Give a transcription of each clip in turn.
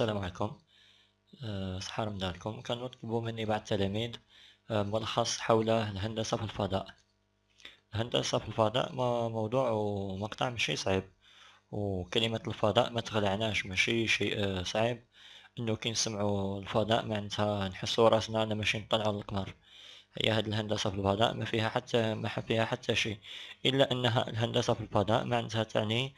السلام عليكم آه، صحة داركم كنطلبوا مني بعض التلاميذ آه، ملخص حول الهندسة في الفضاء الهندسة في الفضاء موضوع ومقطع ماشي صعيب وكلمة الفضاء ما تخلعناش ماشي شيء آه، صعيب انه كي نسمعوا الفضاء معناتها نحسوا راسنا انا ماشي على للقمر هي هاد الهندسة في الفضاء ما فيها حتى ما فيها حتى شيء إلا أنها الهندسة في الفضاء معناتها تعني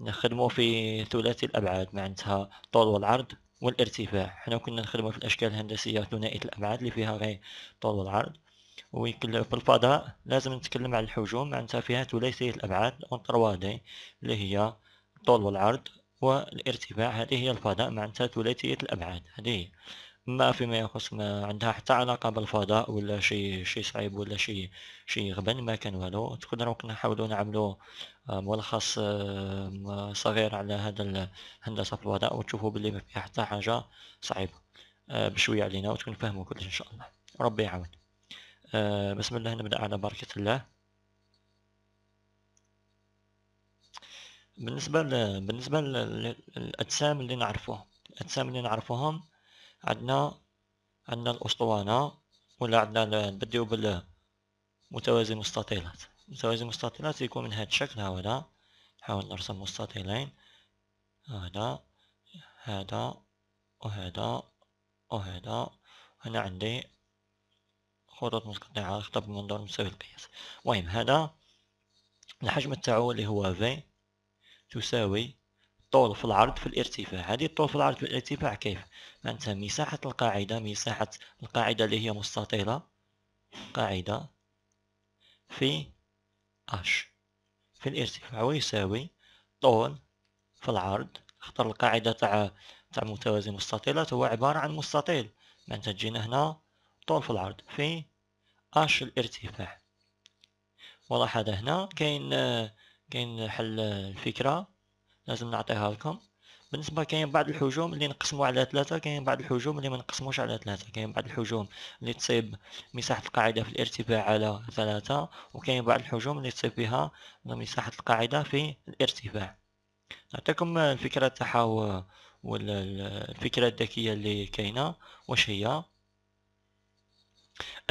نخدمو في ثلاثي الأبعاد معناتها طول والعرض والارتفاع حنا كنا نخدمو في الأشكال الهندسية ثنائية الأبعاد اللي فيها غير طول والعرض ويكل في الفضاء لازم نتكلم على الحجوم معناتها فيها ثلاثية الأبعاد أون دي اللي هي الطول والعرض والارتفاع هذه هي الفضاء معناتها ثلاثية الأبعاد هذه هي ما في ما يخص ما عندها حتى علاقة بالفضاء ولا شي شي صعيب ولا شي شي غبن ما كان والو تقدروا نحاولوا نعملوا آه، ملخص آه، صغير على هذا في الفضاء وتشوفوا بلي ما فيها حتى حاجة صعيبة آه، بشوية علينا وتكون فاهموا كلش إن شاء الله ربي يعاون بسم الله نبدأ على بركة الله بالنسبة بالنسبة للأجسام اللي نعرفوها الأجسام اللي نعرفوهم عندنا عندنا الأسطوانة ولا عندنا نبداو متوازي المستطيلات متوازي المستطيلات يكون من هذا الشكل هاولا نحاول نرسم مستطيلين هذا هذا وهذا وهذا هنا عندي خطوط متقطعة خطب بمنظور مساوي القياس المهم هذا الحجم تاعو اللي هو في تساوي الطول في العرض في الارتفاع هذه الطول في العرض في الارتفاع كيف انت مساحة القاعدة مساحة القاعدة اللي هي مستطيلة قاعدة في اش في الارتفاع ويساوي طول في العرض خطر القاعدة تاع تاع متوازي مستطيلات هو عبارة عن مستطيل معناتها تجينا هنا طول في العرض في اش الارتفاع ولاحظ هنا كاين كاين حل الفكرة لازم نعطيها لكم بالنسبه كاين بعض الحجوم اللي نقسموا على ثلاثه كاين بعض الحجوم اللي ما نقسموش على ثلاثه كاين بعض الحجوم اللي تصيب مساحه القاعده في الارتفاع على ثلاثه وكاين بعض الحجوم اللي تصيب بها مساحه القاعده في الارتفاع نعطيكم الفكره تاعها والفكره الذكيه اللي كاينه واش هي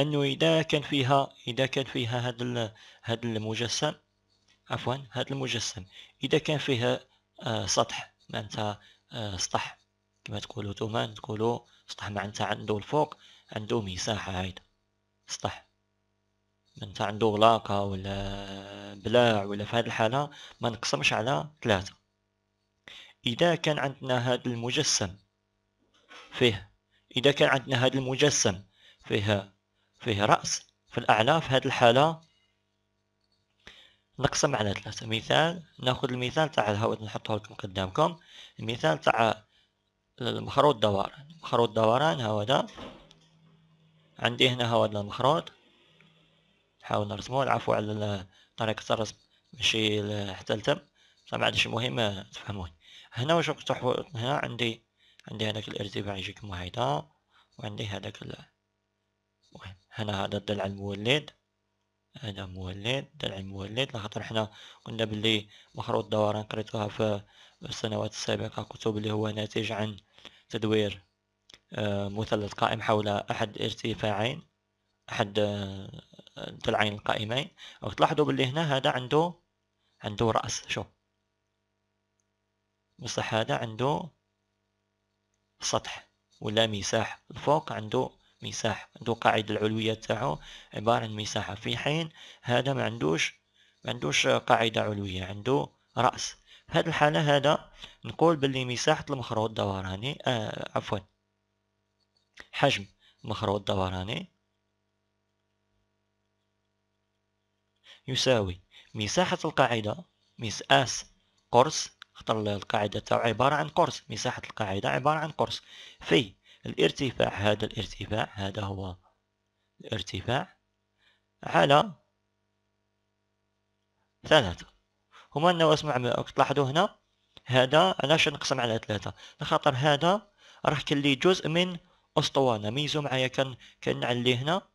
انه اذا كان فيها اذا كان فيها هذا هذا المجسم عفوا هذا المجسم اذا كان فيها آه، سطح معناتها آه، سطح كما تقولوا نتوما تقولوا سطح معناتها عنده الفوق عنده مساحة هايدا سطح معناتها عنده غلاقة ولا بلاع ولا في هذه الحالة ما نقسمش على ثلاثة إذا كان عندنا هاد المجسم فيه إذا كان عندنا هاد المجسم فيه فيه رأس في الأعلى في هذه الحالة نقسم على ثلاثة مثال ناخذ المثال تاع الهواء نحطه لكم قدامكم المثال تاع المخروط دوران مخروط دوران هذا عندي هنا هذا المخروط نحاول نرسمه العفو على طريقة الرسم ماشي حتى التم ما عادش مهم آه، تفهموني هنا واش تحط هنا عندي عندي هذاك الارتفاع يجيك هيدا وعندي هذاك المهم هنا هذا الضلع المولد هذا مولد درع مولد لخاطر حنا قلنا باللي مخروط دوران قريتوها في السنوات السابقة كتب اللي هو ناتج عن تدوير آه، مثلث قائم حول أحد ارتفاعين أحد ضلعين آه، القائمين أو تلاحظوا باللي هنا هذا عنده عنده رأس شوف بصح هذا عنده سطح ولا مساح الفوق عنده مساحة عنده قاعدة العلوية تاعو عبارة عن مساحة في حين هذا ما عندوش ما عندوش قاعدة علوية عنده رأس في هذه الحالة هذا نقول باللي مساحة المخروط الدوراني آه عفوا حجم المخروط الدوراني يساوي مساحة القاعدة اس قرص خطر القاعدة تاعو عبارة عن قرص مساحة القاعدة عبارة عن قرص في الارتفاع هذا الارتفاع هذا هو الارتفاع على ثلاثة هما النواس معمق تلاحظوا هنا هذا علاش نقسم على ثلاثة لخاطر هذا راح كلي جزء من أسطوانة ميزو معايا كان كنعلي هنا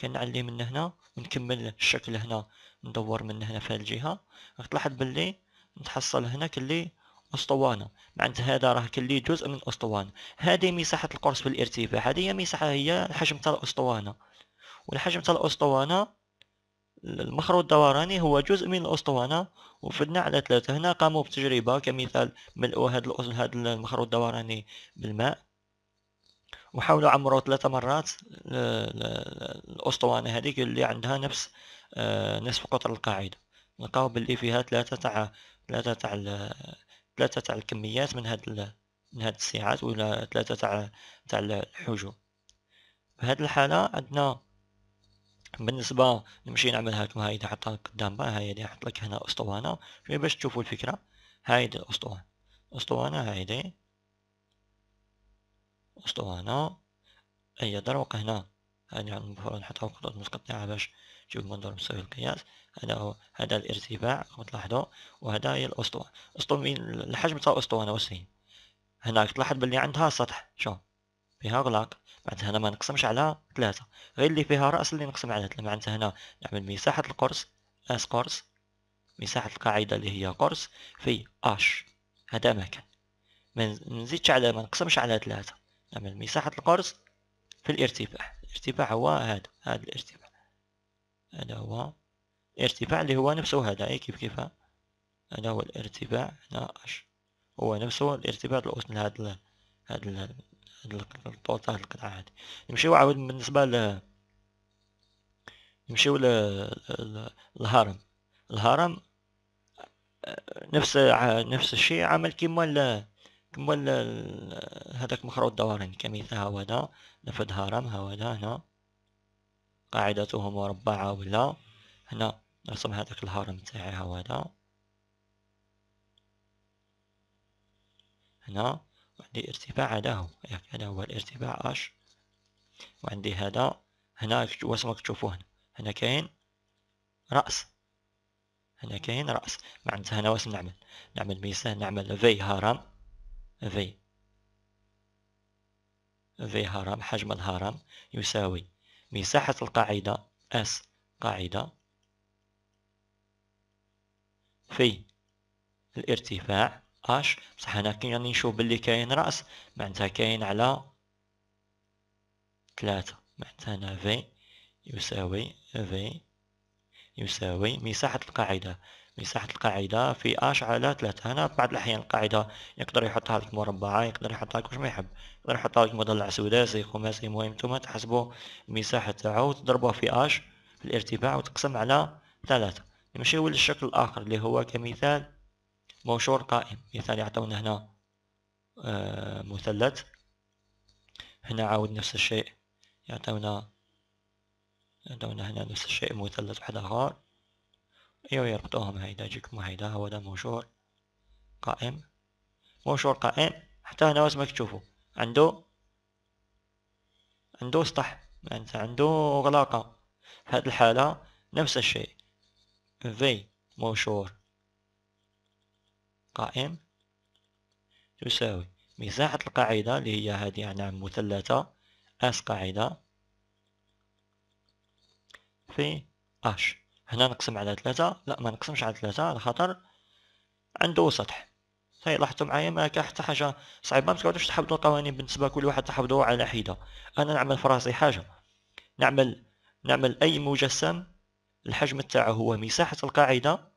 كنعلي من هنا ونكمل الشكل هنا ندور من هنا في الجهة راح تلاحظ باللي نتحصل هنا كلي اسطوانه معناتها هذا راه كليت جزء من الاسطوانه هذه مساحه القرص بالارتفاع هذه مساحه هي الحجم تاع الاسطوانه والحجم تاع الاسطوانه المخروط الدوراني هو جزء من الاسطوانه وفدنا على ثلاثه هنا قاموا بتجربه كمثال ملؤوا هذا هذا المخروط الدوراني بالماء وحاولوا عمروا ثلاثه مرات آه، الاسطوانه هذيك اللي عندها نفس آه، نصف قطر القاعده لقاو باللي فيها ثلاثه تاع ثلاثه تاع ثلاثه تاع الكميات من هاد من هاد السعات ولا ثلاثه تاع تاع الحجم هاد الحاله عندنا بالنسبه نمشي نعملها كما هاي حطها قدام بقى هاي حط لك هنا اسطوانه شويه باش تشوفوا الفكره هايدي الاسطوانه اسطوانه هايدي اسطوانه اي دروق هنا هاي يعني المفروض نحطها قطعة متقطعة باش شوف منظور مستوي القياس هذا هو هذا الارتفاع راكم تلاحظوا وهذا هي الاسطوه اسطوه من الحجم تاع اسطوانه وسخين هناك تلاحظ بلي عندها سطح شوف فيها غلاق معناتها هنا ما نقسمش على ثلاثة غير اللي فيها رأس اللي نقسم على ثلاثة معناتها هنا نعمل مساحة القرص اس قرص مساحة القاعدة اللي هي قرص في اش هذا مكان ما نزيدش على ما نقسمش على ثلاثة نعمل مساحة القرص في الارتفاع الارتفاع هو هذا هذا الارتفاع هذا هو ارتفاع اللي هو نفسه هذا أي كيف كيف هذا هو الارتفاع هنا اش هو نفسه الارتفاع الاوس من هذا هذا الطول هذه القطعة هذه نمشيو عاود بالنسبة ل نمشيو للهرم الهرم نفس نفس الشيء عمل كيما ال كيما هذاك مخروط دوران كمثال هذا نفذ هرم هذا هنا قاعدته مربعة ولا هنا نرسم هذاك الهرم تاعها هذا هنا عندي ارتفاع هذا هو هذا هو الارتفاع اش وعندي هذا هنا واش راك تشوفوا هنا هنا كاين راس هنا كاين راس معناتها هنا واش نعمل نعمل ميزان نعمل في هرم في في هرم حجم الهرم يساوي مساحة القاعدة S قاعدة في الارتفاع اش بصح هنا كي راني يعني نشوف بلي كاين راس معنتها كاين على ثلاثة معنتها هنا في يساوي في يساوي مساحة القاعدة مساحة القاعدة في اش على ثلاثة هنا بعض الأحيان القاعدة يقدر يحطها لك مربعة يقدر يحطها لك واش ما يحب يقدر يحطها لك مضلع سداسي خماسي المهم نتوما تحسبوا المساحة تاعو تضربوها في اش في الارتفاع وتقسم على ثلاثة نمشيو للشكل الآخر اللي هو كمثال منشور قائم مثال يعطونا هنا آه، مثلث هنا عاود نفس الشيء يعطونا يعطونا هنا نفس الشيء مثلث واحد آخر ايوا يربطوهم هيدا يجيكم هيدا هو دا موشور قائم موشور قائم حتى هنا وزمك تشوفو عنده عنده سطح يعني عنده غلاقة في هاد الحالة نفس الشيء في موشور قائم تساوي مساحة القاعدة اللي هي هذه نعم مثلثة اس قاعدة في اش هنا نقسم على ثلاثة لا ما نقسمش على ثلاثة على خاطر عنده سطح هاي لاحظتوا معايا ما كان حتى حاجة صعيبة ما تقعدوش تحفظوا القوانين بالنسبة لكل واحد تحفظوه على حدة انا نعمل فراسي حاجة نعمل نعمل اي مجسم الحجم تاعه هو مساحة القاعدة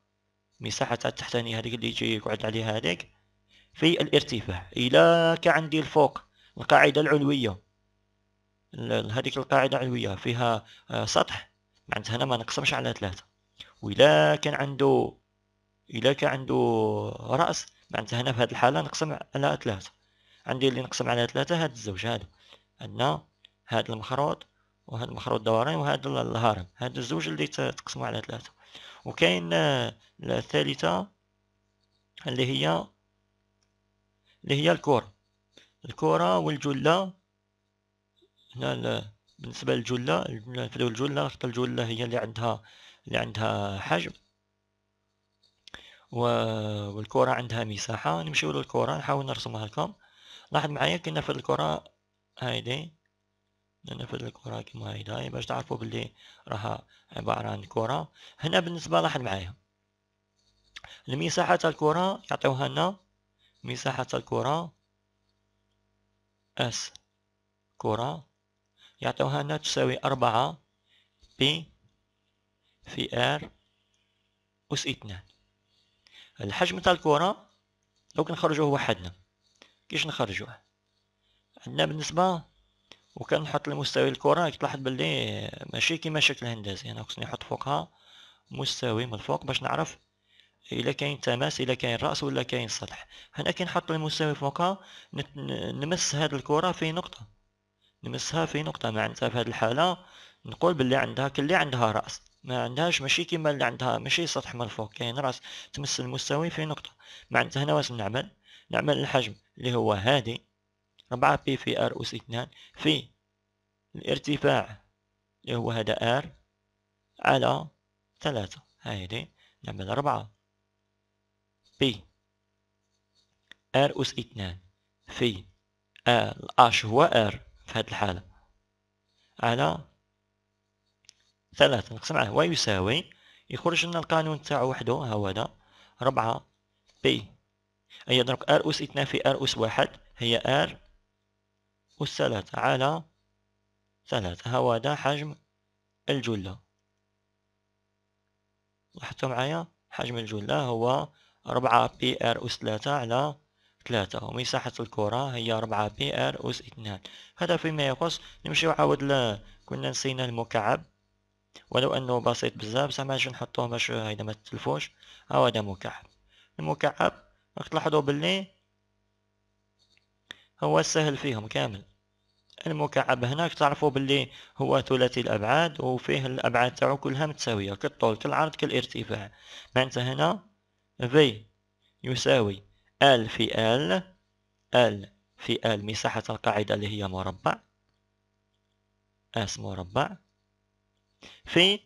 مساحة تاع التحتانية هذيك اللي تجي يقعد عليها هذيك في الارتفاع الى عندي الفوق القاعدة العلوية هذيك القاعدة العلوية فيها آه، سطح معناتها هنا ما نقسمش على ثلاثة وإلا كان عنده إلا كان عنده رأس معناتها هنا في هذه الحالة نقسم على ثلاثة عندي اللي نقسم على ثلاثة هاد الزوج هذا عندنا هاد المخروط وهاد المخروط دورين وهاد الهرم هاد الزوج اللي تقسموا على ثلاثة وكاين الثالثة اللي هي اللي هي الكرة الكرة والجلة هنا بالنسبة للجلة نفدو الجلة حتى الجلة هي اللي عندها اللي عندها حجم والكرة عندها مساحة نمشيو للكرة نحاول نرسمها لكم لاحظ معايا كي نفد الكرة هايدي في الكرة كيما هايداي باش تعرفوا بلي راها عبارة عن كرة هنا بالنسبة لاحظ معايا المساحة تاع الكرة يعطيوها لنا مساحة الكرة اس كرة يعطوها لنا تساوي أربعة بي في ار أس اثنان الحجم تاع الكرة لو كنخرجوه وحدنا كيش نخرجوه عندنا بالنسبة وكان نحط المستوي الكرة راك تلاحظ بلي ماشي كيما شكل هندسي أنا خصني نحط فوقها مستوي من الفوق باش نعرف الا كاين تماس الا كاين راس ولا كاين سطح هنا كي نحط المستوي فوقها نمس هاد الكره في نقطه نمسها في نقطة معناتها في هذه الحالة نقول باللي عندها كلي عندها رأس ما عندهاش ماشي كيما اللي عندها ماشي سطح من الفوق كاين راس تمس المستوي في نقطة معناتها هنا واش نعمل نعمل الحجم اللي هو هادي ربعة بي في ار أس اثنان في الارتفاع اللي هو هذا ار على ثلاثة هايدي نعمل ربعة بي ار أس اثنان في ال اش هو ار في هذه الحالة على ثلاثة نقسم عليه يساوي يخرج لنا القانون تاعو وحده ها هو هذا ربعة بي أي نضرب ار أس اثنان في ار أس واحد هي ار أس ثلاثة على ثلاثة ها هو هذا حجم الجلة لاحظتوا معايا حجم الجلة هو ربعة بي ار أس ثلاثة على ثلاثة ومساحة الكرة هي ربعة بي ار أس اثنان هذا فيما يخص نمشيو عاود ل كنا نسينا المكعب ولو أنه بسيط بزاف زعما باش نحطوه باش هيدا ما تتلفوش هاو هذا مكعب المكعب راك تلاحظوا باللي هو السهل فيهم كامل المكعب هناك تعرفوا باللي هو ثلاثي الأبعاد وفيه الأبعاد تاعو كلها متساوية كالطول كالعرض كالارتفاع معناتها هنا في يساوي ال في ال ال في ال مساحة القاعدة اللي هي مربع اس مربع في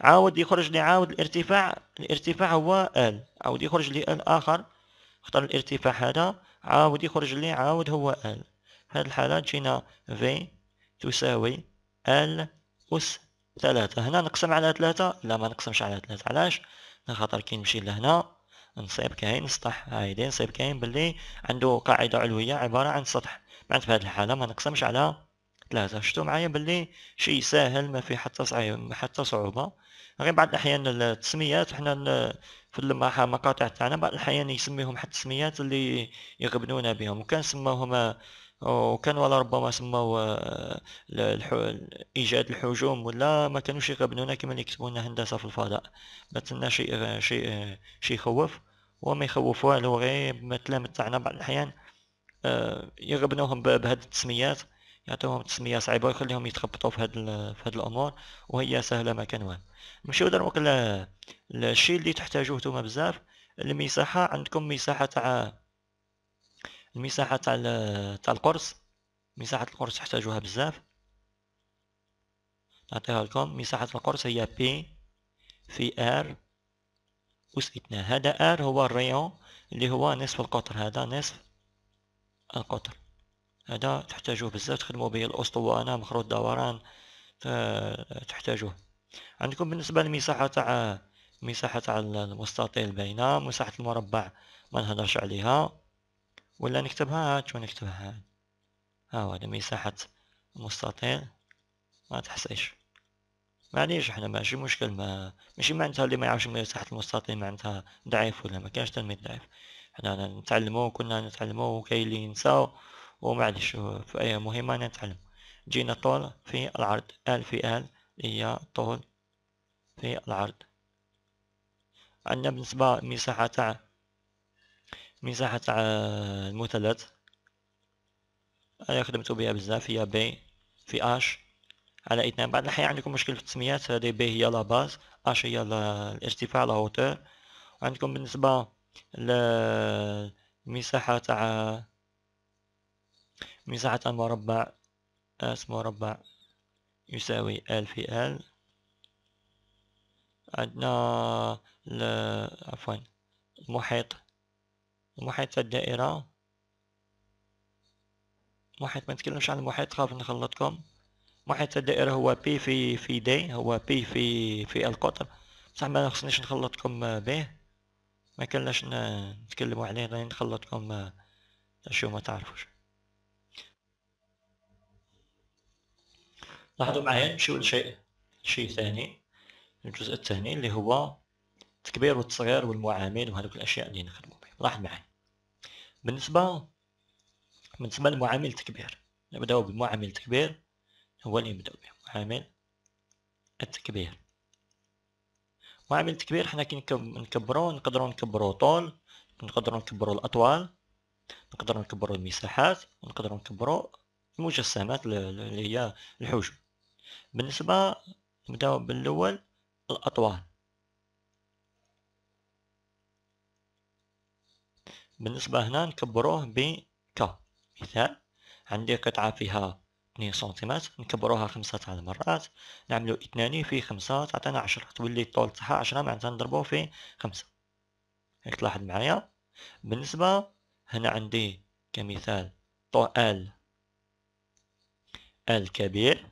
عاود يخرج لي عاود الارتفاع الارتفاع هو ال عاود يخرج لي ال اخر اختار الارتفاع هذا عاود يخرج لي عاود هو ال هذه الحالة جينا في تساوي ال أس ثلاثة هنا نقسم على ثلاثة لا ما نقسمش على ثلاثة علاش خاطر كي نمشي لهنا نصيب كاين سطح هايدي نصيب كاين باللي عنده قاعدة علوية عبارة عن سطح معنت في هذه الحالة ما نقسمش على ثلاثة شتو معايا باللي شي ساهل ما في حتى صعيب حتى صعوبة غير بعض الأحيان التسميات احنا في المقاطع تاعنا بعض الأحيان يسميهم حتى تسميات اللي يغبنونا بهم وكان سماهم وكان ولا ربما سماو آه، ايجاد الحجوم ولا ما كانوش يغبنونا كما اللي كتبوا لنا هندسه في الفضاء تلنا شيء آه، شيء آه، شيء يخوف وما يخوف والو غير مثلا تاعنا بعض الاحيان يغبنوهم بهاد التسميات يعطيوهم تسميه صعيبه ويخليهم يتخبطوا في هاد في هاد الامور وهي سهله ما كان والو نمشيو دروك الشيء اللي تحتاجوه نتوما بزاف المساحه عندكم مساحه تاع المساحة تاع تاع القرص مساحة القرص تحتاجوها بزاف نعطيها لكم مساحة القرص هي P في R أس إثنان هذا R هو الريون اللي هو نصف القطر هذا نصف القطر هذا تحتاجوه بزاف تخدموا به الأسطوانة مخروط دوران تحتاجوه عندكم بالنسبة للمساحة تاع مساحة تاع المستطيل باينة مساحة المربع ما نهضرش عليها ولا نكتبها هات ونكتبها هات ها هو مساحة مستطيل ما تحسش معليش احنا ماشي مشكل ما ماشي معناتها اللي ما يعرفش مساحة المستطيل معناتها ضعيف ولا ما كانش تلميذ ضعيف حنا نتعلمو كنا نتعلمو وكاين اللي ينساو ومعليش في اي مهمة نتعلم جينا طول في العرض ال في ال هي طول في العرض عندنا بالنسبة مساحة تاع المساحة تاع المثلث أنا خدمتو بها بزاف هي بي في اش على اثنان بعض الأحيان عندكم مشكل في التسميات هذه بي هي لا باز اش هي الارتفاع لا هوتور وعندكم بالنسبة للمساحة تاع مساحة المربع اس مربع يساوي ال في ال عندنا عفوا المحيط المحيط الدائرة محيط ما نتكلمش عن المحيط خاف نخلطكم محيط الدائرة هو بي في في دي هو بي في في القطر بصح ما خصنيش نخلطكم به ما كناش نتكلموا عليه راني نخلطكم شو ما تعرفوش لاحظوا معايا نمشيو لشيء شيء ثاني الجزء الثاني اللي هو التكبير والتصغير والمعامل وهذوك الاشياء اللي نخدمو راح معي بالنسبة بالنسبة لمعامل التكبير نبدأ بمعامل التكبير هو اللي نبدأ به معامل التكبير معامل التكبير حنا كي نكبرو نقدرو نكبرو طول نقدرو نكبرو الأطوال نقدرو نكبرو المساحات ونقدرو نكبرو المجسمات اللي هي الحجم بالنسبة نبداو بالأول الأطوال بالنسبة هنا نكبروه ب ك مثال عندي قطعة فيها 2 سنتيمتر نكبروها خمسة تاع المرات نعملو اثنان في خمسة تعطينا عشرة تولي الطول تاعها عشرة معناتها نضربو في خمسة هاك تلاحظ معايا بالنسبة هنا عندي كمثال طو ال ال كبير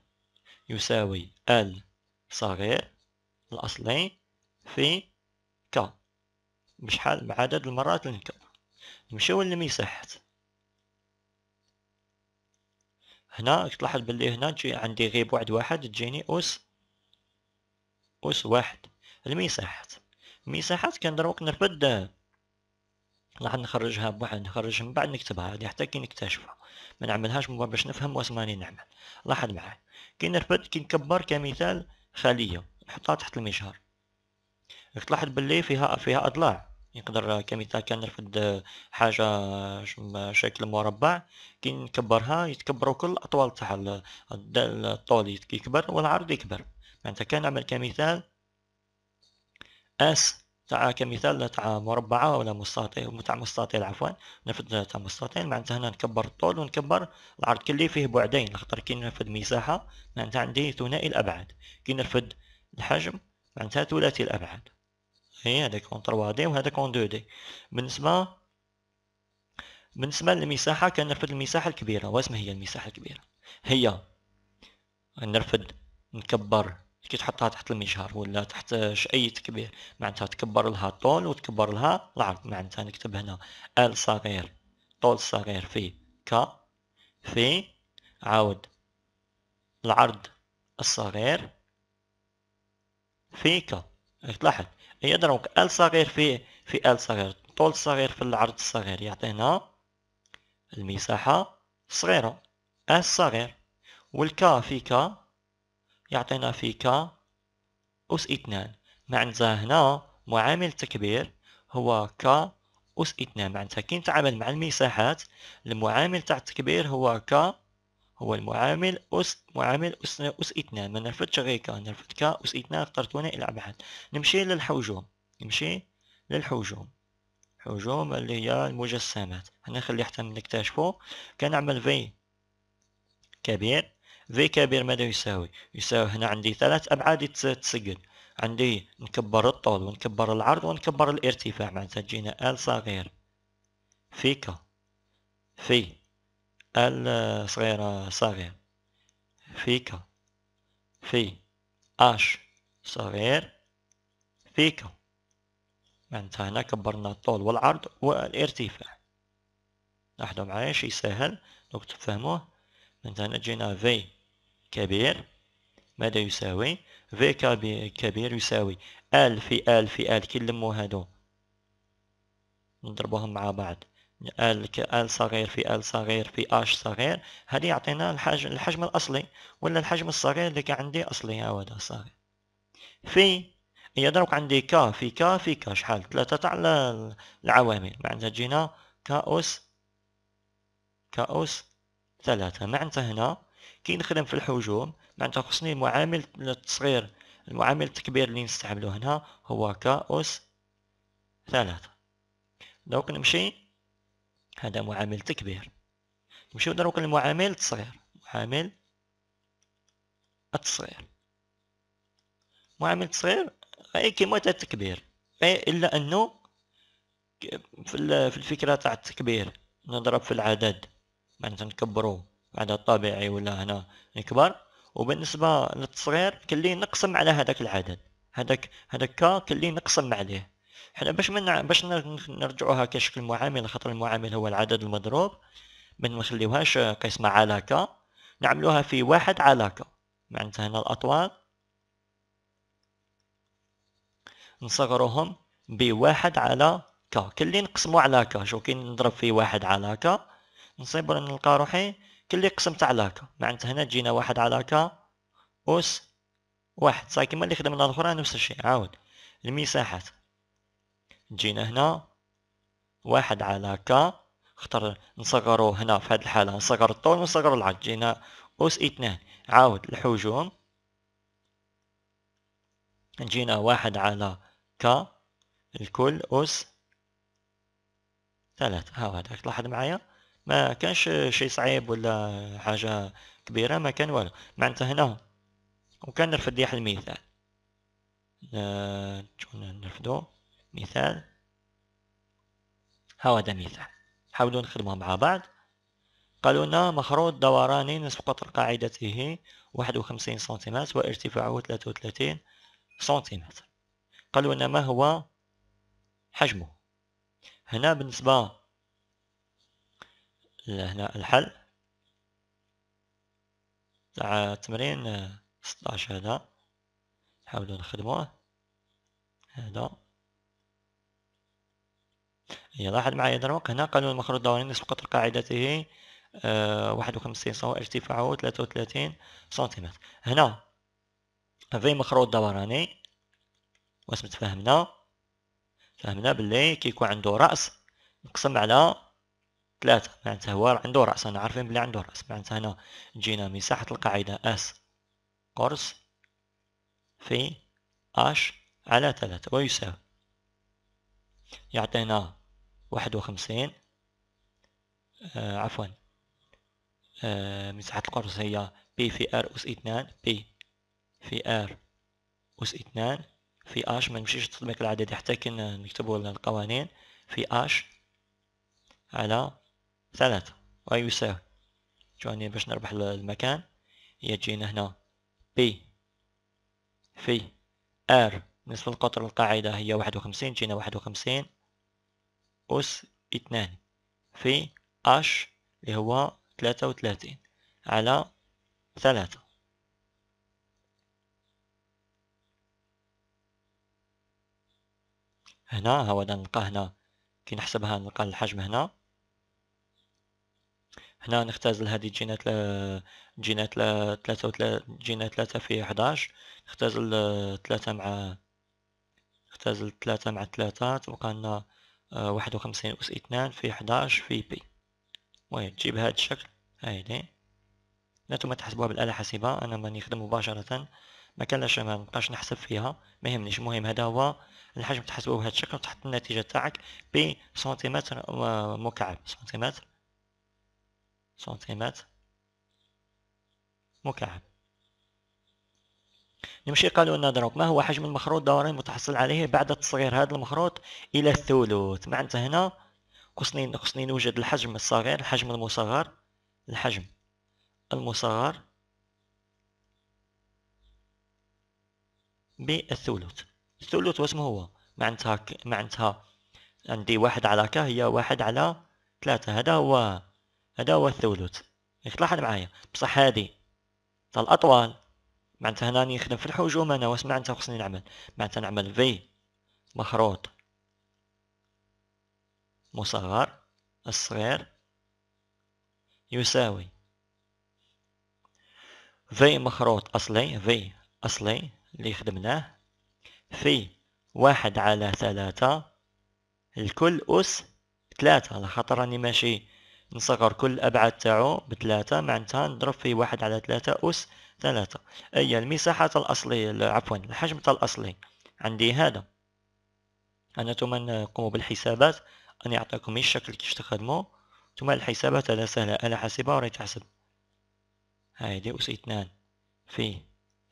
يساوي ال صغير الأصلي في ك بشحال بعدد المرات اللي نكبر مشاو للمساحات هنا تلاحظ باللي هنا تجي عندي غير بعد واحد تجيني أس أس واحد المساحات المساحات كندروك نرفد راح نخرجها بواحد نخرج من بعد نكتبها هذه حتى كي نكتشفها ما نعملهاش من باش نفهم واش ماني نعمل لاحظ معايا كي نرفد كي نكبر كمثال خلية نحطها تحت المجهر تلاحظ باللي فيها فيها أضلاع نقدر كمثال كنرفد حاجة شكل مربع كي نكبرها يتكبروا كل الأطوال تاعها الطول يكبر والعرض يكبر معناتها كنعمل كمثال اس تاع كمثال تاع مربعة ولا مستطيل تاع مستطيل عفوا نرفد تاع مستطيل معناتها هنا نكبر الطول ونكبر العرض كلي فيه بعدين خاطر كي نرفد مساحة معناتها عندي ثنائي الأبعاد كي نرفد الحجم معناتها ثلاثي الأبعاد هي هذاك اون 3 دي وهذاك اون 2 دي بالنسبه بالنسبه للمساحه كنرفد المساحه الكبيره واسم هي المساحه الكبيره هي نرفد نكبر كي تحطها تحت المجهر ولا تحت اي تكبير معناتها تكبر لها الطول وتكبر لها العرض معناتها نكتب هنا ال صغير طول صغير في ك في عاود العرض الصغير في ك إيه، تلاحظ هي دروك ال صغير في في ال صغير الطول الصغير في العرض الصغير يعطينا المساحة الصغيرة اس صغير والكا في كا يعطينا في كا أس اثنان معناتها هنا معامل التكبير هو كا أس اثنان معناتها كي نتعامل مع المساحات المعامل تاع التكبير هو كا هو المعامل أس معامل أس أس إثنان ما نرفدش غير كا نرفد كا أس إثنان قرطونة إلى بعد نمشي للحوجوم نمشي للحوجوم حجوم اللي هي المجسمات هنا نخلي حتى نكتشفو كنعمل في كبير في كبير ماذا يساوي يساوي هنا عندي ثلاث أبعاد تسجل عندي نكبر الطول ونكبر العرض ونكبر الارتفاع معناتها تجينا ال صغير في ك في الصغيرة صغير فيك في اش صغير فيك معناتها هنا كبرنا الطول والعرض والارتفاع لاحظوا معايا شي سهل دونك تفهموه معناتها هنا جينا في كبير ماذا يساوي في كبير يساوي ال في ال في ال كي نلمو هادو نضربوهم مع بعض ال ال صغير في ال صغير في اش صغير هذه يعطينا الحجم, الحجم الاصلي ولا الحجم الصغير اللي كان عندي اصلي هو هذا الصغير في هي دروك عندي كا في كا في كا شحال ثلاثة تاع العوامل معناتها جينا كاوس كاوس ثلاثة معناتها هنا كي نخدم في الحجوم معناتها خصني معامل التصغير المعامل التكبير اللي نستعملو هنا هو كاوس ثلاثة دروك نمشي هذا معامل تكبير نمشيو دروك المعامل التصغير معامل التصغير معامل التصغير غير كيما تاع التكبير غير الا انه في الفكره تاع التكبير نضرب في العدد معناتها نكبرو عدد طبيعي ولا هنا نكبر وبالنسبه للتصغير كلي نقسم على هذاك العدد هذاك هذاك كلي نقسم عليه حنا باش من باش نرجعوها كشكل معامل خاطر المعامل هو العدد المضروب ما نخليوهاش قسمة على ك نعملوها في واحد على ك معناتها هنا الأطوال نصغروهم بواحد على ك كلي نقسمو على ك شو كي نضرب في واحد على ك نصيب نلقى روحي كلي قسمت على ك معناتها هنا تجينا واحد على ك أس واحد صافي كيما اللي خدمنا الأخرى نفس الشيء عاود المساحات جينا هنا واحد على ك اختر نصغرو هنا في هاد الحالة نصغر الطول ونصغر العرض جينا أس اثنان عاود الحجوم جينا واحد على ك الكل أس ثلاثة ها هذاك تلاحظ معايا ما كانش شي صعيب ولا حاجة كبيرة ما كان والو معناتها هنا وكان نرفد ديح المثال نرفدو مثال ها هذا مثال حاولوا نخدموها مع بعض قالوا لنا مخروط دوراني نصف قطر قاعدته 51 سنتيمتر وارتفاعه 33 سنتيمتر قالوا لنا ما هو حجمه هنا بالنسبة لهنا الحل تاع تمرين 16 هذا نحاولوا نخدموه هذا يعني لاحظ معايا دروك هنا قانون المخروط الدوري نسبة قطر قاعدته آه، واحد وخمسين سو ارتفاعه ثلاثة وثلاثين سنتيمتر هنا في مخروط دوراني واسم تفهمنا فهمنا باللي كيكون عنده رأس نقسم على ثلاثة معناتها هو عنده رأس أنا عارفين بلي عنده رأس معناتها هنا جينا مساحة القاعدة اس قرص في اش على ثلاثة ويساوي يعطينا واحد وخمسين آه عفوا آه مساحة القرص هي بي في ار أس اثنان بي في ار أس اثنان في اش ما نمشيش تطبيق العدد حتى كي نكتبوا القوانين في اش على ثلاثة ويساوي جواني باش نربح المكان يجينا هنا بي في ار نصف القطر القاعدة هي واحد وخمسين جينا واحد وخمسين أس اثنان في اش اللي هو ثلاثة وثلاثين على ثلاثة هنا هو نلقى هنا كي نحسبها نلقى الحجم هنا هنا نختزل هذه جينا تلا جينا تلا ثلاثة وتلا جينا ثلاثة في حداش نختزل ثلاثة مع نختزل ثلاثة مع ثلاثة تبقى لنا واحد وخمسين أس اثنان في حداش في بي وهي تجيب هذا الشكل هايدي نتوما تحسبوها بالآلة حاسبة أنا ماني نخدم مباشرة ما كانش ما نبقاش نحسب فيها ما يهمنيش المهم هذا هو الحجم تحسبوه بهذا الشكل وتحط النتيجة تاعك بسنتيمتر مكعب سنتيمتر سنتيمتر مكعب نمشي قالوا لنا دروك ما هو حجم المخروط دوري المتحصل عليه بعد تصغير هذا المخروط الى الثلث معناتها هنا خصني خصني نوجد الحجم الصغير الحجم المصغر الحجم المصغر بالثلث الثلث واسمه هو معناتها معناتها عندي واحد على ك هي واحد على ثلاثة هذا هو هذا هو الثلث يطلع إيه، معايا بصح هذه تاع الأطوال معناتها هنا راني نخدم في الحجوم انا واش معناتها خصني نعمل معناتها نعمل في مخروط مصغر الصغير يساوي في مخروط أصلي في أصلي اللي خدمناه في واحد على ثلاثة الكل أس ثلاثة على خاطر راني ماشي نصغر كل أبعاد تاعو بثلاثة معناتها نضرب في واحد على ثلاثة أس ثلاثة أي المساحة الأصلية عفوا الحجم الأصلي عندي هذا أنا ثم نقوم بالحسابات أن يعطيكم الشكل كيف تخدمو ثم الحسابات هذا سهلة ألا حاسبة وراي تحسب هايدي أس اثنان في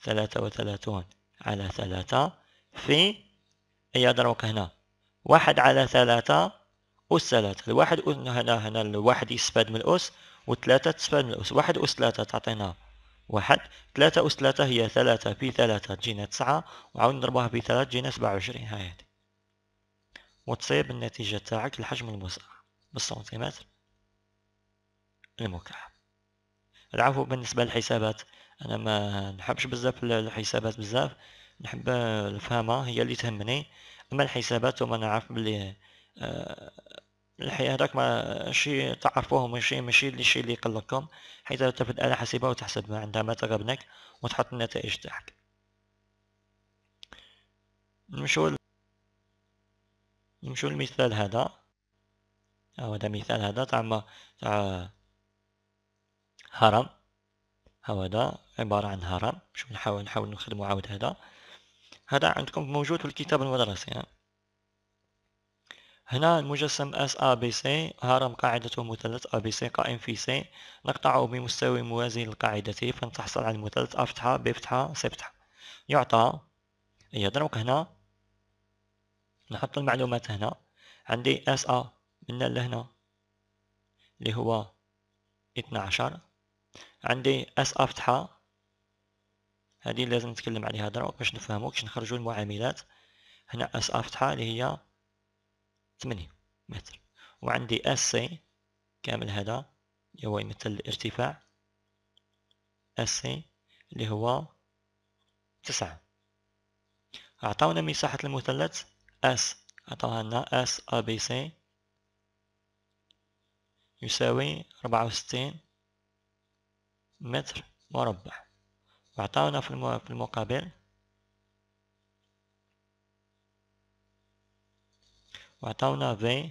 ثلاثة وثلاثون على ثلاثة في أي دروك هنا واحد على ثلاثة أس ثلاثة الواحد هنا هنا الواحد يستفاد من الأس وثلاثة تستفاد من الأس واحد أس ثلاثة تعطينا واحد ثلاثة أس ثلاثة هي ثلاثة في ثلاثة تجينا تسعة وعاود نضربها في ثلاثة تجينا سبعة وعشرين هاي هادي وتصيب النتيجة تاعك الحجم المسعى بالسنتيمتر المكعب العفو بالنسبة للحسابات أنا ما نحبش بزاف الحسابات بزاف نحب الفهمة هي اللي تهمني أما الحسابات وما نعرف بلي آه الحياة هذاك ما شي تعرفوه ماشي ماشي شي اللي يقلقكم حيت تفد الآلة حاسبة وتحسب ما عندها ما تغبنك وتحط النتائج تاعك نمشو نمشو المثال هذا أو هذا مثال هذا تاع ما تاع هرم هذا عبارة عن هرم شوف نحاول نحاول نخدمو عاود هذا هذا عندكم موجود في الكتاب المدرسي يعني. هنا المجسم اس ا بي سي هرم قاعدته مثلث ا بي سي قائم في سي نقطعه بمستوي موازي لقاعدته فنتحصل على المثلث ا فتحة ب فتحة س فتحة يعطى دروك هنا نحط المعلومات هنا عندي اس ا من لهنا اللي هو اثنا عشر عندي اس ا فتحة هذه لازم نتكلم عليها دروك باش نفهمو باش نخرجو المعاملات هنا اس ا فتحة اللي هي 8 متر وعندي اس كامل هذا اللي هو يمثل الارتفاع اس اللي هو 9 أعطاونا مساحة المثلث S أعطاها لنا S ABC يساوي 64 متر مربع وأعطاونا في المقابل وعطاونا في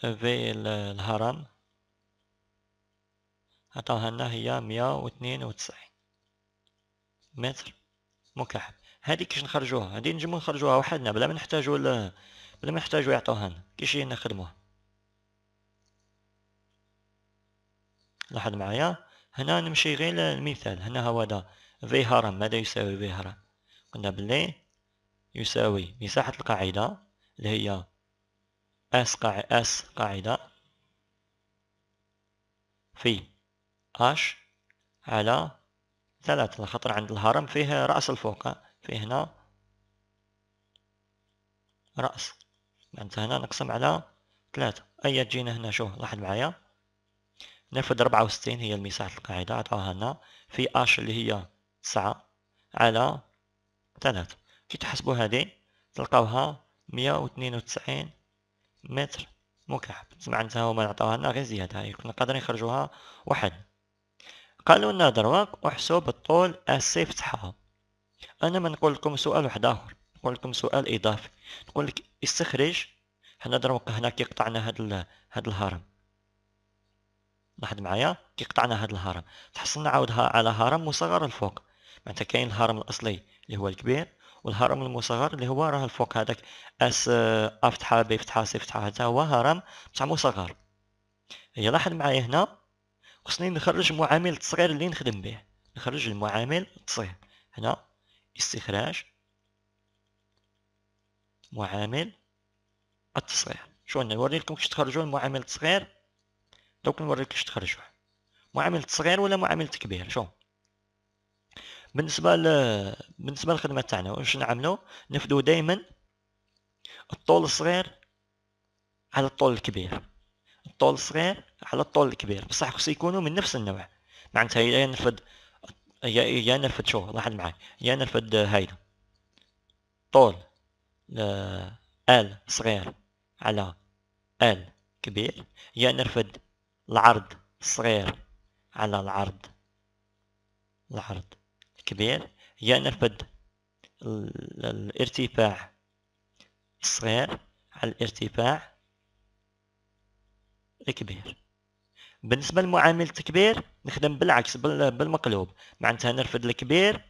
في الهرم عطاوها لنا هي مية واثنين وتسعين متر مكعب هادي كيش نخرجوها هادي نجمو نخرجوها وحدنا بلا ما نحتاجو بلا ما نحتاجو يعطوها لنا كيش نخدموها لاحظ معايا هنا نمشي غير للمثال هنا هو هذا في هرم ماذا يساوي في هرم قلنا بلي يساوي مساحة القاعدة اللي هي اس قاع اس قاعدة في اش على ثلاثة خطر عند الهرم فيه رأس الفوق فيه هنا رأس معناتها هنا نقسم على ثلاثة أي تجينا هنا شوف لاحظ معايا نرفد ربعة وستين هي المساحة القاعدة عطاوها لنا في اش اللي هي تسعة على ثلاثة كي تحسبوا هذه تلقاوها مية متر مكعب انت هما عطاوها لنا غير زيادة هاي كنا قادرين نخرجوها واحد قالوا لنا درواك احسب الطول السي فتحها انا ما نقول لكم سؤال واحد اخر نقول لكم سؤال اضافي نقول لك استخرج حنا درواك هنا كي قطعنا هاد هذا الهرم لاحظ معايا كي قطعنا هاد الهرم تحصلنا عاودها على هرم مصغر الفوق معناتها كاين الهرم الاصلي اللي هو الكبير والهرم المصغر اللي هو راه الفوق هذاك اس آه، افتحه بي فتحه سي فتحه هذا هو هرم تاع مصغر هي لاحظ معايا هنا خصني نخرج معامل التصغير اللي نخدم به نخرج المعامل التصغير هنا استخراج معامل التصغير شو انا نوريلكم كيفاش تخرجوا المعامل التصغير دوك لكم كيفاش تخرجوه معامل التصغير ولا معامل التكبير شوف بالنسبه ل... بالنسبه للخدمه تاعنا واش نعملو نفدو دائما الطول الصغير على الطول الكبير الطول الصغير على الطول الكبير بصح خص يكونوا من نفس النوع معناتها يا نفد يا يا نفد شوف لاحظ معايا يا نفد هايدا طول ال صغير على ال كبير يا نرفد العرض الصغير على العرض العرض الكبير هي نرفد الارتفاع الصغير على الارتفاع الكبير بالنسبة لمعامل التكبير نخدم بالعكس بالمقلوب معناتها نرفد الكبير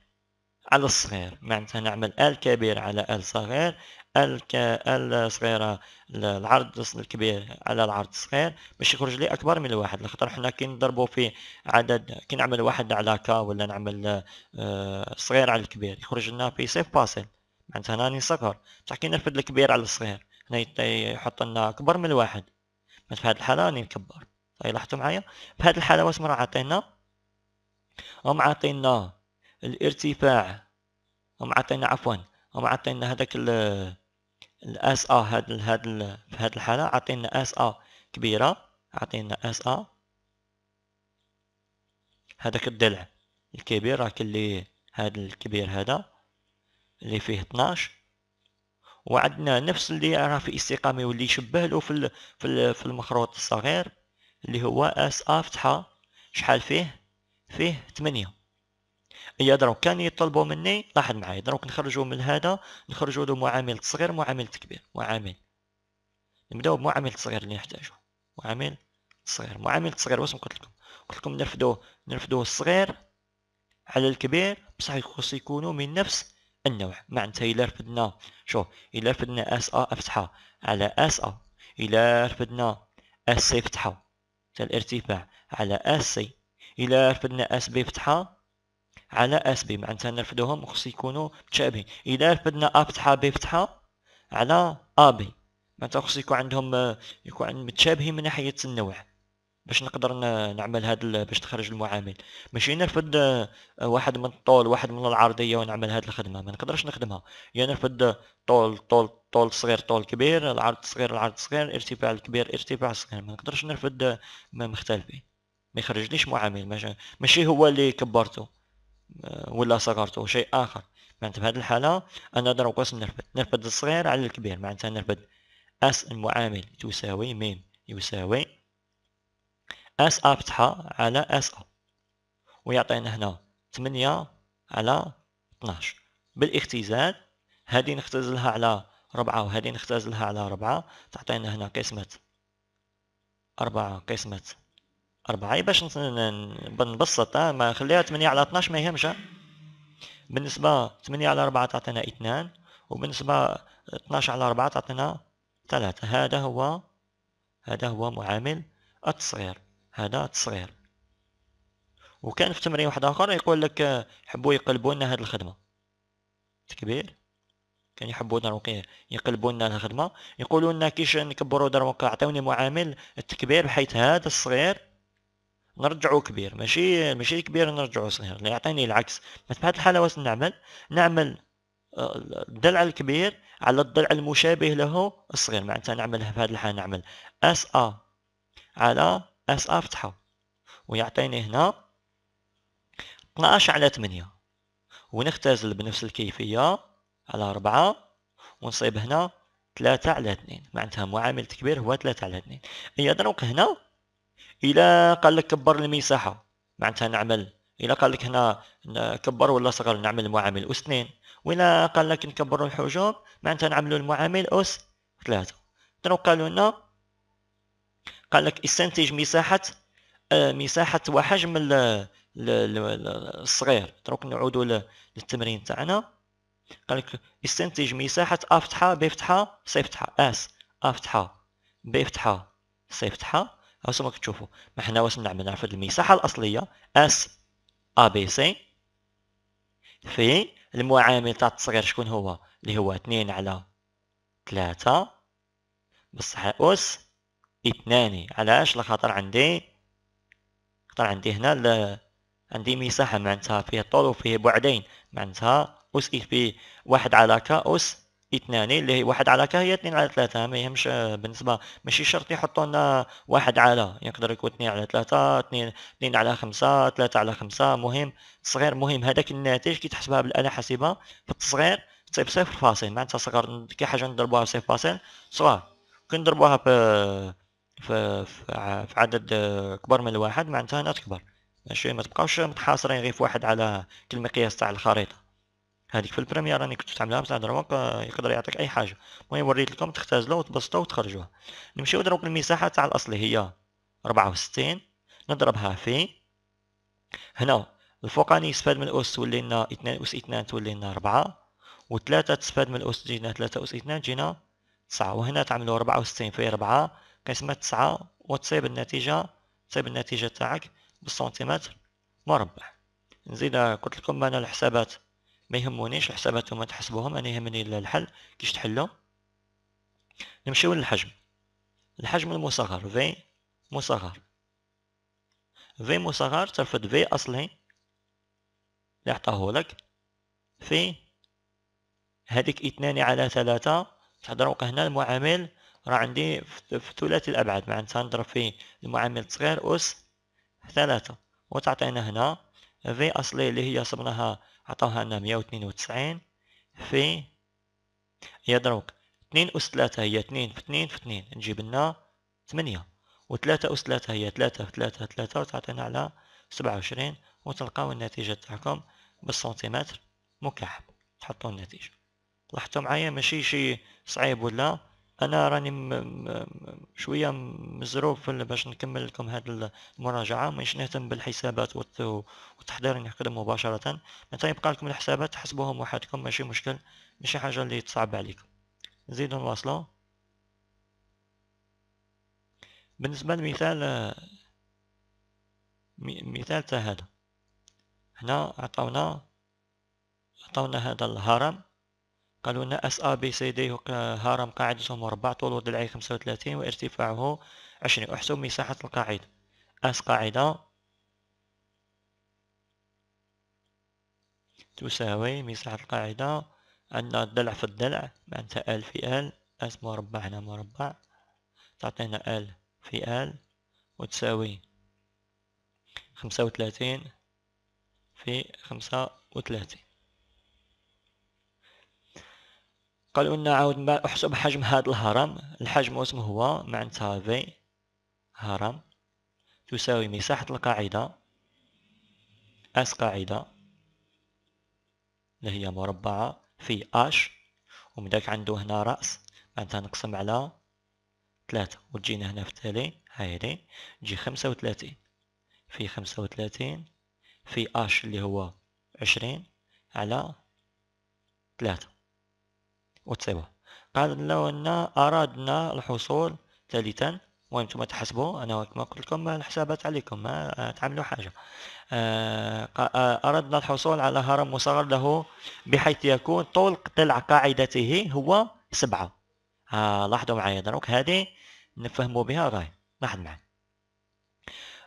على الصغير معناتها نعمل ال كبير على ال صغير ال ال صغيرة العرض الكبير على العرض الصغير باش يخرج لي أكبر من الواحد لخاطر حنا كي نضربو في عدد كي نعمل واحد على كا ولا نعمل آه، صغير على الكبير يخرج لنا في سيف باسل معناتها هنا راني صغر بصح كي نرفد الكبير على الصغير هنا يحط لنا أكبر من الواحد في هذه الحالة راني نكبر طيب لاحظتوا معايا في هذه الحالة واش راه عطينا هم عطينا الارتفاع هم عطينا عفوا هم عطينا هذاك الاس ا هاد هاد في هاد الحاله عطينا اس ا كبيره عطينا اس ا هذاك الضلع الكبير راك اللي هاد الكبير هذا اللي فيه 12 وعندنا نفس اللي راه في استقامه واللي يشبه له في في, في المخروط الصغير اللي هو اس ا فتحه شحال فيه فيه 8 دروك كان يطلبوا مني لاحظ معايا دروك نخرجوا من هذا نخرجوا له معامل صغير معامل كبير معامل نبداو بمعامل صغير اللي نحتاجه معامل صغير معامل صغير واش قلت لكم قلت لكم نرفدوه نرفدوه الصغير على الكبير بصح خصو يكونوا من نفس النوع معناتها الا رفدنا شوف الا رفدنا اس ا فتحه على اس ا الا رفدنا اس سي فتحه تاع الارتفاع على اس سي الا رفدنا اس بي فتحه على اس بي معناتها نرفدوهم خص يكونوا متشابهين اذا رفدنا ا فتحه ب فتحه على ا بي معناتها خص يكون عندهم يكون عندهم متشابهين من ناحيه النوع باش نقدر نعمل هذا باش تخرج المعامل ماشي نرفد آه، واحد من الطول واحد من العرضيه ونعمل هذه الخدمه ما نقدرش نخدمها يا يعني نرفد طول طول طول صغير طول كبير العرض صغير العرض صغير ارتفاع الكبير ارتفاع صغير ما نقدرش نرفد آه، مختلفين ما يخرجليش معامل ماشي هو اللي كبرته آه، ولا صغرتو شيء اخر معناتها بهذه الحاله انا نضرب قسم نرفد نرفد الصغير على الكبير معناتها نرفد اس المعامل تساوي م يساوي اس ا فتحه على اس ا ويعطينا هنا 8 على 12 بالاختزال هذه نختزلها على ربعة وهذه نختزلها على ربعة تعطينا هنا قسمة أربعة قسمة أربعة باش نبسط آه، ما خليها 8 على 12 ما يهمش آه. بالنسبة 8 على 4 تعطينا 2 وبالنسبة 12 على 4 تعطينا 3 هذا هو هذا هو معامل التصغير هذا التصغير وكان في تمرين واحد آخر يقول لك آه، يحبوا يقلبوا لنا هذه الخدمة تكبير كان يحبوا دروك يقلبوا لنا الخدمه يقولوا لنا كيش نكبروا دروك عطيوني معامل التكبير بحيث هذا الصغير نرجعو كبير ماشي ماشي كبير نرجعو صغير يعطيني العكس بس في هذه الحاله واش نعمل نعمل آه، الضلع الكبير على الضلع المشابه له الصغير معناتها نعملها في هذه الحاله نعمل اس ا على اس ا فتحه ويعطيني هنا 12 على 8 ونختزل بنفس الكيفيه على 4 ونصيب هنا 3 على 2 معناتها معامل تكبير هو 3 على 2 اي درك هنا الى قال لك كبر المساحه معناتها نعمل الى قال لك هنا كبر ولا صغر نعمل المعامل اس 2 والى قال لك نكبروا الحجوم معناتها نعملوا المعامل اس 3 شنو قالوا لنا قال لك استنتج مساحه آه، مساحه وحجم الصغير دروك نعودوا للتمرين تاعنا قال لك استنتج مساحه ا فتحه ب فتحه سي فتحه اس ا فتحه ب فتحه سي فتحه هاسو راك تشوفوا ما حنا واش نعمل ناخذ المساحه الاصليه اس ا بي سي في المعامل تاع التصغير شكون هو اللي هو 2 على 3 بصح اس 2 علاش لخاطر عندي خاطر عندي هنا ل... عندي مساحه معناتها فيه طول وفيه بعدين معناتها اس إيه؟ في واحد على كا اس اثنان اللي هي واحد على كا هي اثنين على ثلاثة ما يهمش بالنسبة ماشي شرط يحطوا لنا واحد على يقدر يكون اثنين على ثلاثة اثنين اثنين على خمسة ثلاثة على خمسة مهم صغير مهم هذاك الناتج كي تحسبها بالآلة حاسبة في التصغير تصيب صفر فاصل معناتها صغر كي حاجة نضربوها صفر فاصل صغار كي نضربوها في في في عدد كبر من الواحد معناتها هنا تكبر ماشي ما تبقاوش متحاصرين غير في واحد على كالمقياس تاع الخريطة هذيك في البريمير راني كنت تعملها بصح دروك يقدر يعطيك اي حاجه المهم وريت لكم تختازلو وتبسطو وتخرجوها نمشيو دروك المساحه تاع الاصلي هي 64 نضربها في هنا الفوقاني يستفاد من الاس تولي لنا 2 اس 2 تولي لنا 4 و3 تستفاد من الاس جينا 3 اس 2 جينا 9 وهنا تعملوا 64 في 4 كيسمى 9 وتصيب النتيجه تصيب النتيجه تاعك بالسنتيمتر مربع نزيد قلت لكم انا الحسابات ما يهمونيش حساباتهم تحسبوهم انا يهمني الحل كيش تحلو نمشيو للحجم الحجم المصغر في مصغر في مصغر ترفد في اصلي اللي عطاهولك في هذيك اثنان على ثلاثة تحضروك هنا المعامل راه عندي في ثلاثي الابعاد معناتها نضرب فيه المعامل الصغير اس ثلاثة وتعطينا هنا في اصلي اللي هي صبناها عطاوها لنا 192 في يا دروك 2 أس 3 هي 2 في 2 في 2 نجيب لنا 8 و3 أس 3 هي 3 في 3 في 3 وتعطينا على 27 وتلقاو النتيجة تاعكم بالسنتيمتر مكعب تحطوا النتيجة لاحظتوا معايا ماشي شي صعيب ولا انا راني م... م... شويه مزروب باش نكمل لكم هذه المراجعه مانيش نهتم بالحسابات والت... والتحضير نخدم مباشره متى يبقى لكم الحسابات تحسبوهم وحدكم ماشي مشكل ماشي حاجه اللي تصعب عليكم نزيدو نواصلو بالنسبه لمثال م... مثال هذا هنا عطاونا عطاونا هذا الهرم قالوا لنا اس ا بي سي دي هرم قاعدتهم مربع طول ضلعي 35 وارتفاعه 20 احسب مساحة القاعدة اس قاعدة تساوي مساحة القاعدة ان الضلع في الضلع معناتها ال في ال اس مربع هنا مربع تعطينا ال في ال وتساوي 35 في 35 قالوا لنا عاود احسب حجم هذا الهرم الحجم واسمه هو معناتها في هرم تساوي مساحة القاعدة اس قاعدة اللي هي مربعة في اش ومداك عنده هنا رأس معناتها نقسم على ثلاثة وتجينا هنا في التالي هايلي تجي خمسة وثلاثين في خمسة وثلاثين في اش اللي هو عشرين على ثلاثة وتصيبه قال لو أن أردنا الحصول ثالثا وانتم تحسبوا انا كما قلت لكم الحسابات عليكم ما تعملوا حاجه آه، آه، اردنا الحصول على هرم مصغر له بحيث يكون طول ضلع قاعدته هو سبعة آه لاحظوا معايا دروك هذه نفهموا بها غاية لاحظ معايا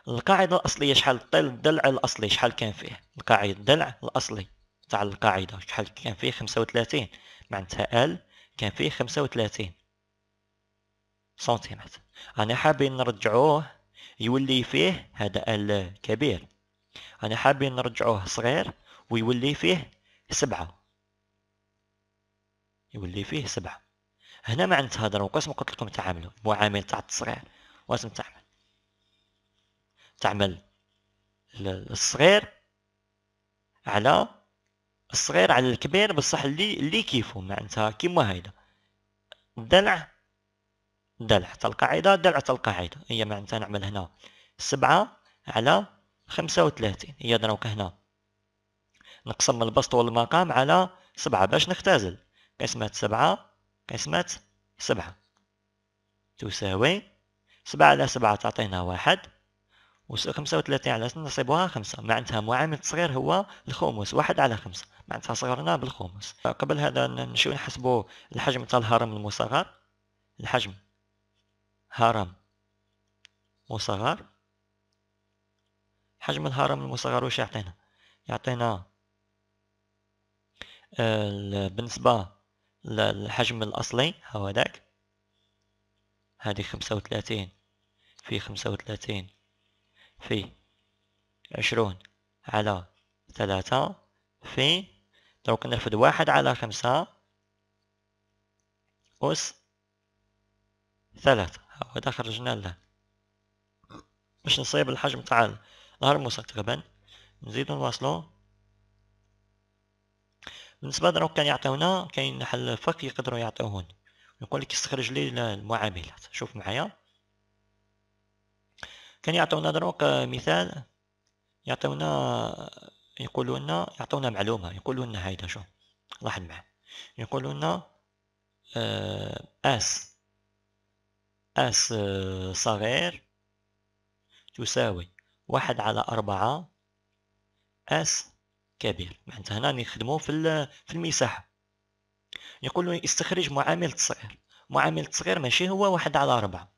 القاعدة الأصلية شحال الضلع الأصلي شحال كان فيه القاعدة الضلع الأصلي تاع القاعدة شحال كان فيه 35 معناتها ال كان فيه خمسة سنتيمتر أنا حابين نرجعوه يولي فيه هذا ال كبير أنا حابين نرجعوه صغير ويولي فيه سبعة يولي فيه سبعة هنا ما هذا قسم قلت لكم تعاملوا المعامل تاع الصغير واسم تعمل تعمل الصغير على الصغير على الكبير بصح اللي اللي كيفو معناتها كيما هايدا دلع دلع حتى القاعدة دلع حتى القاعدة هي معناتها نعمل هنا سبعة على خمسة وثلاثين هي دروك هنا نقسم البسط والمقام على سبعة باش نختازل قسمة سبعة قسمة سبعة تساوي سبعة على سبعة تعطينا واحد وخمسة وثلاثين على 2 نصيبوها خمسة معناتها معامل صغير هو الخمس واحد على خمسة معناتها يعني صغرناه بالخمس قبل هذا نمشيو نحسبو الحجم تاع الهرم المصغر الحجم هرم مصغر حجم الهرم المصغر واش يعطينا يعطينا آه، بالنسبة للحجم الأصلي هو ذاك هذه خمسة وثلاثين في خمسة وثلاثين في عشرون على ثلاثة في لو نرفد واحد على خمسة أس ثلاثة هدا خرجنا له باش نصيب الحجم تاع الهرموسة تقريبا نزيدو نواصلو بالنسبة دروك كان يعطيونا كاين حل فك يقدرو يعطيوهن يقولك استخرج لي المعاملات شوف معايا كان يعطيونا دروك مثال يعطيونا يقولوا لنا يعطونا معلومه يقولوا لنا هيدا شو راح معاه يقولوا آه، لنا اس اس آه، صغير تساوي واحد على أربعة اس كبير معناتها هنا نخدمو في في المساحه يقولوا استخرج معامل صغير معامل صغير ماشي هو واحد على أربعة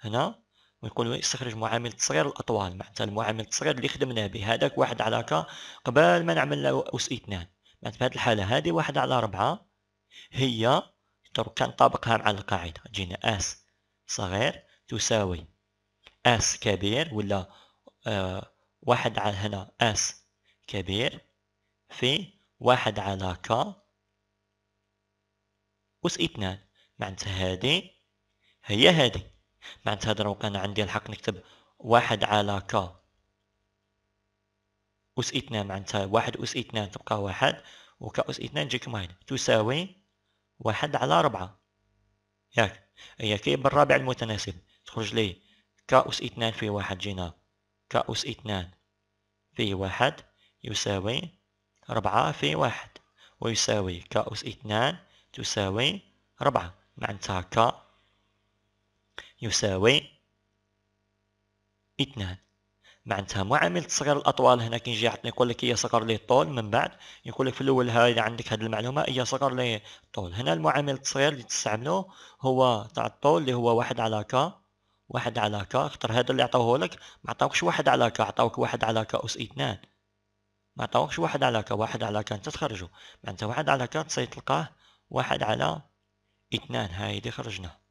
هنا ويكون يستخرج معامل تصغير الاطوال معناتها المعامل التصغير اللي خدمنا به هذاك واحد على ك قبل ما نعمل له اس اثنان معناتها في هذه الحاله هذه واحد على ربعة هي كان طابقها مع القاعده جينا اس صغير تساوي اس كبير ولا آه واحد على هنا اس كبير في واحد على ك أس اثنان معناتها هذه هي هذه بعد هذا لو كان عندي الحق نكتب واحد على ك أس اثنان معناتها واحد أس اثنان تبقى واحد وك أس اثنان تجيك ماين تساوي واحد على ربعة ياك هي إيه كي بالرابع المتناسب تخرج لي ك أس اثنان في واحد جينا ك أس اثنان في واحد يساوي ربعة في واحد ويساوي ك أس اثنان تساوي ربعة معناتها ك يساوي اثنان معناتها معامل تصغير الاطوال هنا كي يجي يعطيني يقول لك هي صغر لي الطول من بعد يقول لك في الاول هاي عندك هذه المعلومه هي صغر لي الطول هنا المعامل التصغير اللي تستعمله هو تاع الطول اللي هو واحد على كا واحد على كا خطر هذا اللي عطاوه لك ما عطاوكش واحد على كا عطاوك واحد على كا اس اثنان ما عطاوكش واحد على كا واحد على كا انت تخرجه معناتها واحد على كا تصير تلقاه واحد على اثنان هاي اللي خرجناه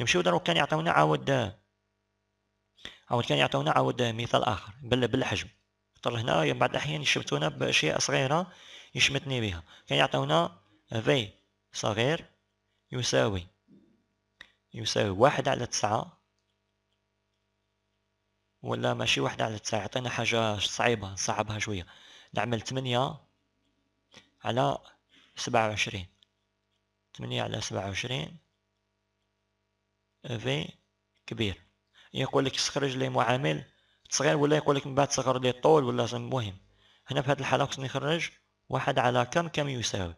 نمشيو دروك كان يعطيونا عاود عاود كان يعطيونا عاود مثال اخر بل بالحجم خاطر طيب هنا بعض الاحيان يشمتونا باشياء صغيره يشمتني بها كان يعطيونا في صغير يساوي يساوي واحد على تسعة ولا ماشي واحد على تسعة يعطينا حاجة صعيبة نصعبها شوية نعمل تمنية على سبعة وعشرين تمنية على سبعة وعشرين في كبير يقول لك استخرج لي معامل صغير ولا يقول لك من بعد صغر لي الطول ولا المهم هنا في هذه الحالة خصني نخرج واحد على ك كم يساوي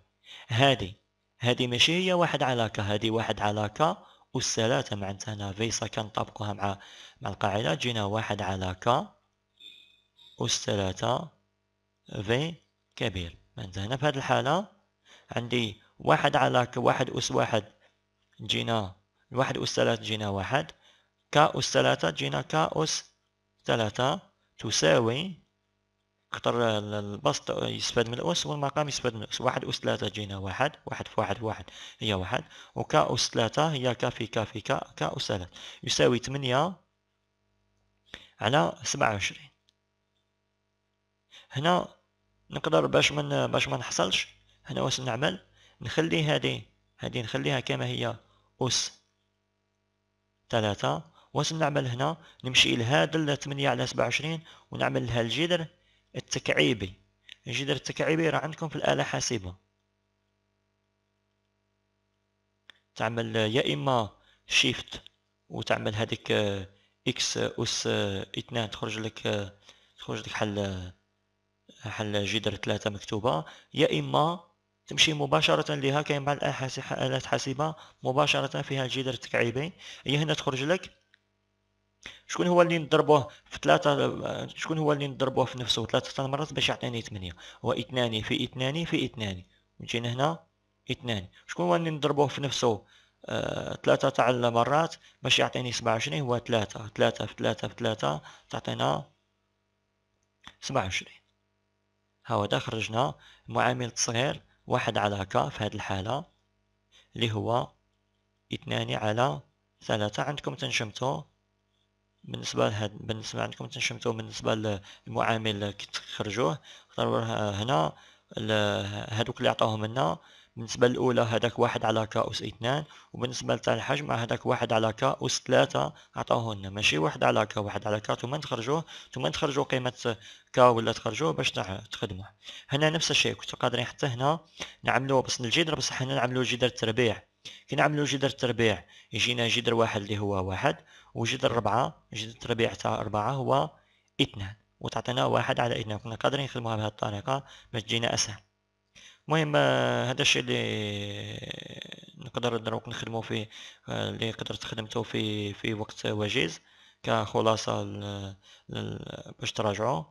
هذه هذه ماشي هي واحد على ك هذه واحد على ك والثلاثة معناتها هنا فيسا كنطبقوها مع مع القاعدة جينا واحد على ك والثلاثة في كبير معناتها هنا في هذه الحالة عندي واحد على ك واحد أس واحد جينا واحد أس ثلاثة جينا واحد كا أس ثلاثة جينا كا أس ثلاثة تساوي خطر البسط يستفاد من الأس والمقام يستفاد من الأس واحد أس ثلاثة جينا واحد واحد في واحد واحد هي واحد وكا أس ثلاثة هي كا في كا في كا كا أس ثلاثة يساوي ثمانية على سبعة وعشرين هنا نقدر باش من باش ما نحصلش هنا واش نعمل نخلي هذه هذه نخليها كما هي أس ثلاثة واش نعمل هنا نمشي لهذا 8 على 27 ونعمل لها الجذر التكعيبي الجذر التكعيبي راه عندكم في الآلة حاسبة تعمل يا إما شيفت وتعمل هذيك اكس أس اثنان تخرج لك تخرج لك حل حل جذر ثلاثة مكتوبة يا إما تمشي مباشرة لها كاين بعض الآلات حاسبة مباشرة فيها الجدر التكعيبين هي هنا تخرج لك شكون هو اللي نضربوه في ثلاثة شكون هو اللي نضربوه في نفسه ثلاثة مرات باش يعطيني ثمانية هو اثنان في اثنان في اثنان جينا هنا اثنان شكون هو اللي نضربوه في نفسه آه، ثلاثة تاع المرات باش يعطيني سبعة وعشرين هو ثلاثة ثلاثة في ثلاثة في ثلاثة تعطينا سبعة وعشرين ها خرجنا معامل تصغير واحد على ك في هذه الحالة اللي هو اثنان على ثلاثة عندكم تنشمتو بالنسبة لهاد بالنسبة عندكم تنشمتو بالنسبة للمعامل كي تخرجوه هنا هادوك اللي عطاوهم لنا بالنسبة الأولى هذاك واحد على ك أس اثنان وبالنسبة لتاع حجم هذاك واحد على ك أس ثلاثة لنا ماشي واحد على ك واحد على ك ثم تخرجوه ثم تخرجوا قيمة ك ولا تخرجوه باش تخدموه هنا نفس الشيء كنتو قادرين حتى هنا نعملو بس الجدر بصح هنا نعملو جدر التربيع كي نعملو جدر التربيع يجينا جدر واحد اللي هو واحد وجدر ربعة جدر التربيع تاع ربعة هو اثنان وتعطينا واحد على اثنان كنا قادرين نخدموها بهذه الطريقة باش تجينا أسهل المهم آه، هذا الشيء اللي نقدر دروك نخدمو فيه آه، اللي قدرت خدمته في في وقت وجيز كخلاصة باش تراجعوا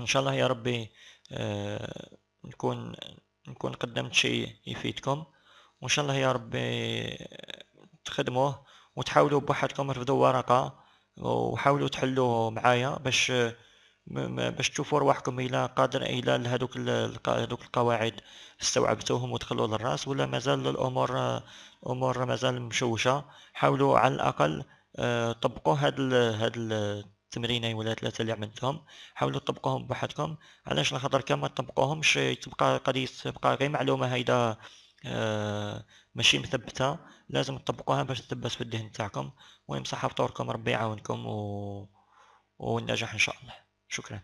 ان شاء الله يا ربي آه، نكون نكون قدمت شيء يفيدكم وان شاء الله يا ربي تخدموه وتحاولوا بوحدكم رفضوا ورقة وحاولوا تحلوه معايا باش باش تشوفوا رواحكم الى قادر الى هذوك هذوك القواعد استوعبتوهم ودخلوا للراس ولا مازال الامور امور مازال مشوشه حاولوا على الاقل آه، طبقوا هاد ال هاد التمرينين ولا ثلاثه اللي عملتهم حاولوا تطبقوهم بوحدكم علاش لخاطر كما تطبقوهمش تبقى قضيه تبقى غير معلومه هيدا آه، ماشي مثبته لازم تطبقوها باش تثبت في الذهن تاعكم المهم صحه فطوركم ربي يعاونكم و... والنجاح ان شاء الله شكرا